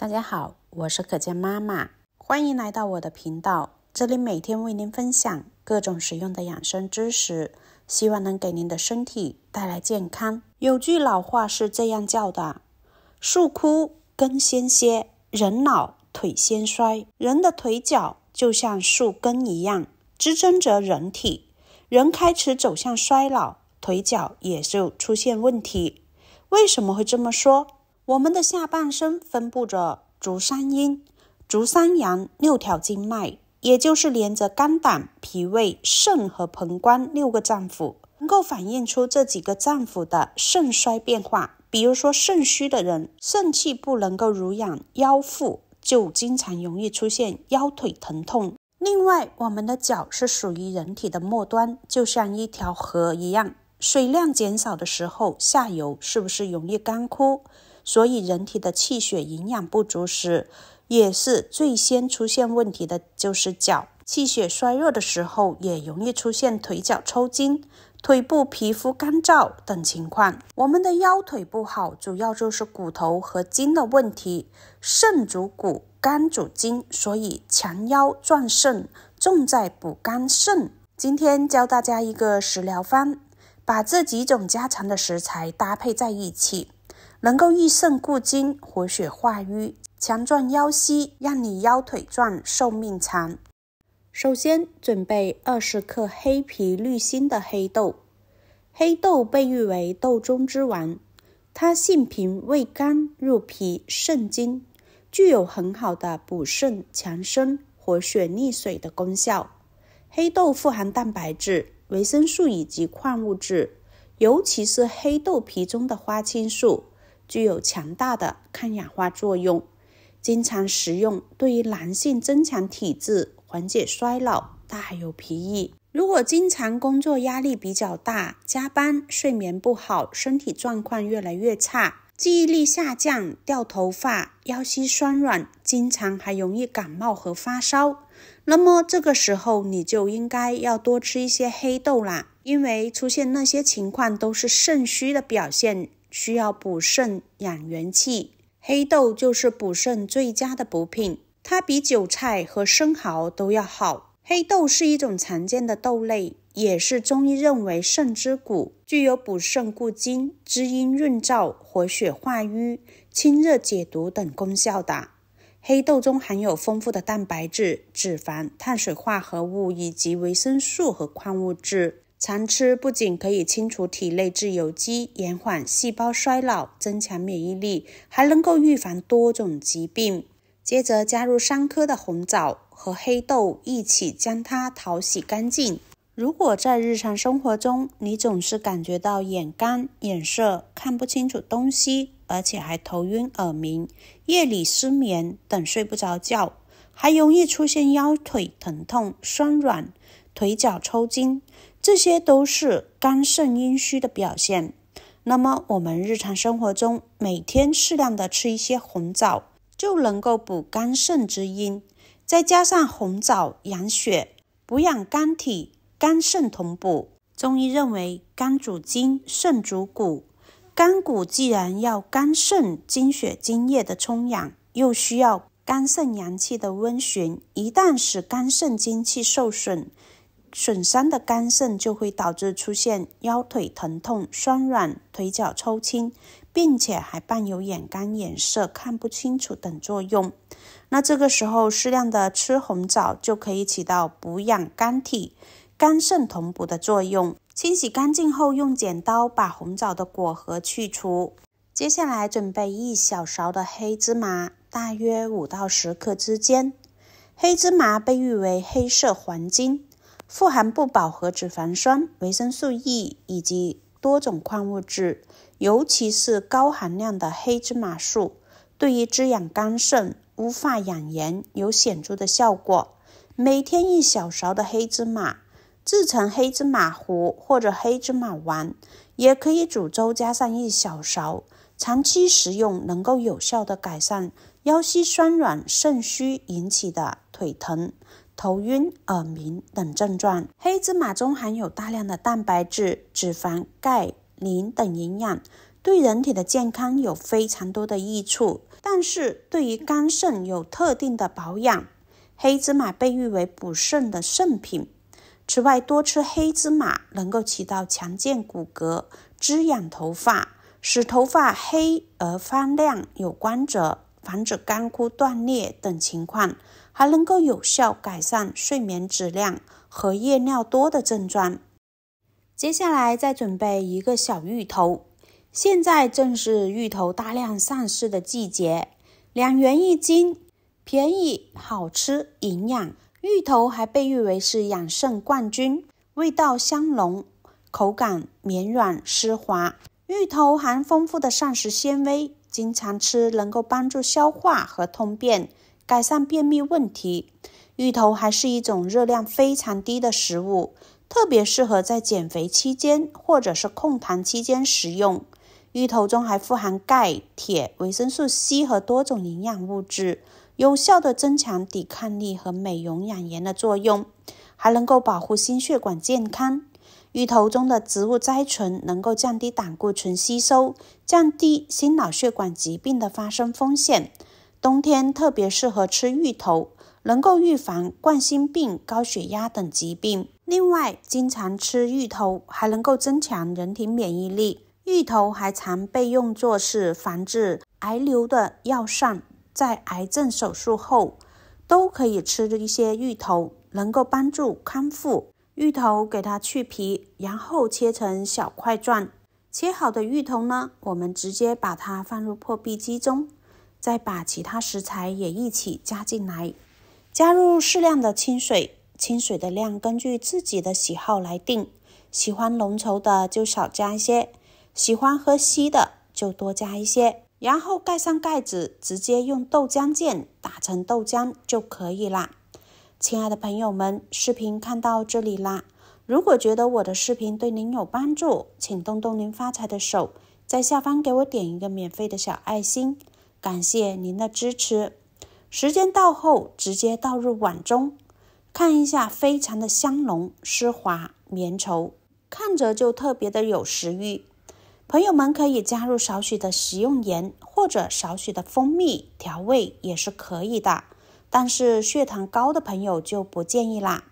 大家好，我是可见妈妈，欢迎来到我的频道。这里每天为您分享各种实用的养生知识，希望能给您的身体带来健康。有句老话是这样叫的：“树枯根先歇，人老腿先衰。”人的腿脚就像树根一样支撑着人体，人开始走向衰老，腿脚也就出现问题。为什么会这么说？我们的下半身分布着足三阴、足三阳六条经脉，也就是连着肝胆、脾胃、肾和膀胱六个脏腑，能够反映出这几个脏腑的肾衰变化。比如说肾虚的人，肾气不能够濡养腰腹，就经常容易出现腰腿疼痛。另外，我们的脚是属于人体的末端，就像一条河一样，水量减少的时候，下游是不是容易干枯？所以，人体的气血营养不足时，也是最先出现问题的，就是脚。气血衰弱的时候，也容易出现腿脚抽筋、腿部皮肤干燥等情况。我们的腰腿不好，主要就是骨头和筋的问题。肾主骨，肝主筋，所以强腰壮肾，重在补肝肾。今天教大家一个食疗方，把这几种家常的食材搭配在一起。能够益肾固精、活血化瘀、强壮腰膝，让你腰腿壮、寿命长。首先准备二十克黑皮绿心的黑豆。黑豆被誉为豆中之王，它性平味甘，入脾肾经，具有很好的补肾强身、活血利水的功效。黑豆富含蛋白质、维生素以及矿物质，尤其是黑豆皮中的花青素。具有强大的抗氧化作用，经常食用对于男性增强体质、缓解衰老大有裨益。如果经常工作压力比较大、加班、睡眠不好、身体状况越来越差、记忆力下降、掉头发、腰膝酸软，经常还容易感冒和发烧，那么这个时候你就应该要多吃一些黑豆啦，因为出现那些情况都是肾虚的表现。需要补肾养元气，黑豆就是补肾最佳的补品，它比韭菜和生蚝都要好。黑豆是一种常见的豆类，也是中医认为肾之谷，具有补肾固精、滋阴润燥、活血化瘀、清热解毒等功效的。黑豆中含有丰富的蛋白质、脂肪、碳水化合物以及维生素和矿物质。常吃不仅可以清除体内自由基，延缓细胞衰老，增强免疫力，还能够预防多种疾病。接着加入三颗的红枣和黑豆一起，将它淘洗干净。如果在日常生活中你总是感觉到眼干、眼涩、看不清楚东西，而且还头晕、耳鸣、夜里失眠等睡不着觉，还容易出现腰腿疼痛、酸软、腿脚抽筋。这些都是肝肾阴虚的表现。那么，我们日常生活中每天适量的吃一些红枣，就能够补肝肾之阴，再加上红枣养血、补养肝体，肝肾同补。中医认为，肝主筋，肾主骨，肝骨既然要肝肾精血精液的充养，又需要肝肾阳气的温煦。一旦使肝肾精气受损，损伤的肝肾就会导致出现腰腿疼痛、酸软、腿脚抽筋，并且还伴有眼干、眼涩、看不清楚等作用。那这个时候适量的吃红枣就可以起到补养肝体、肝肾同补的作用。清洗干净后，用剪刀把红枣的果核去除。接下来准备一小勺的黑芝麻，大约五到十克之间。黑芝麻被誉为黑色黄金。富含不饱和脂肪酸、维生素 E 以及多种矿物质，尤其是高含量的黑芝麻素，对于滋养肝肾、乌发养颜有显著的效果。每天一小勺的黑芝麻，制成黑芝麻糊或者黑芝麻丸，也可以煮粥加上一小勺，长期食用能够有效的改善腰膝酸软、肾虚引起的腿疼。头晕、耳鸣等症状。黑芝麻中含有大量的蛋白质、脂肪、钙、磷等营养，对人体的健康有非常多的益处。但是，对于肝肾有特定的保养。黑芝麻被誉为补肾的圣品。此外，多吃黑芝麻能够起到强健骨骼、滋养头发，使头发黑而发亮有光泽，防止干枯断裂等情况。还能够有效改善睡眠质量和夜尿多的症状。接下来再准备一个小芋头。现在正是芋头大量上市的季节，两元一斤，便宜好吃，营养。芋头还被誉为是养肾冠军，味道香浓，口感绵软丝滑。芋头含丰富的膳食纤维，经常吃能够帮助消化和通便。改善便秘问题，芋头还是一种热量非常低的食物，特别适合在减肥期间或者是控糖期间食用。芋头中还富含钙、铁、维生素 C 和多种营养物质，有效的增强抵抗力和美容养颜的作用，还能够保护心血管健康。芋头中的植物甾醇能够降低胆固醇吸收，降低心脑血管疾病的发生风险。冬天特别适合吃芋头，能够预防冠心病、高血压等疾病。另外，经常吃芋头还能够增强人体免疫力。芋头还常被用作是防治癌瘤的药膳，在癌症手术后，都可以吃一些芋头，能够帮助康复。芋头给它去皮，然后切成小块状。切好的芋头呢，我们直接把它放入破壁机中。再把其他食材也一起加进来，加入适量的清水，清水的量根据自己的喜好来定，喜欢浓稠的就少加一些，喜欢喝稀的就多加一些。然后盖上盖子，直接用豆浆键打成豆浆就可以啦。亲爱的朋友们，视频看到这里啦，如果觉得我的视频对您有帮助，请动动您发财的手，在下方给我点一个免费的小爱心。感谢您的支持。时间到后，直接倒入碗中，看一下，非常的香浓、丝滑、绵稠，看着就特别的有食欲。朋友们可以加入少许的食用盐或者少许的蜂蜜调味也是可以的，但是血糖高的朋友就不建议啦。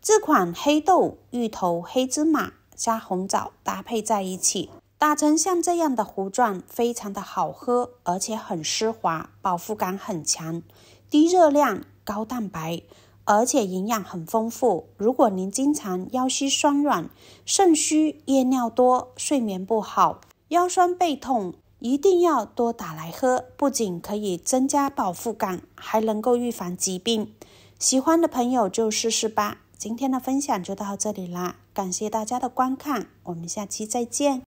这款黑豆、芋头、黑芝麻加红枣搭配在一起。打成像这样的糊状，非常的好喝，而且很丝滑，饱腹感很强，低热量，高蛋白，而且营养很丰富。如果您经常腰膝酸软、肾虚、夜尿多、睡眠不好、腰酸背痛，一定要多打来喝，不仅可以增加饱腹感，还能够预防疾病。喜欢的朋友就试试吧。今天的分享就到这里啦，感谢大家的观看，我们下期再见。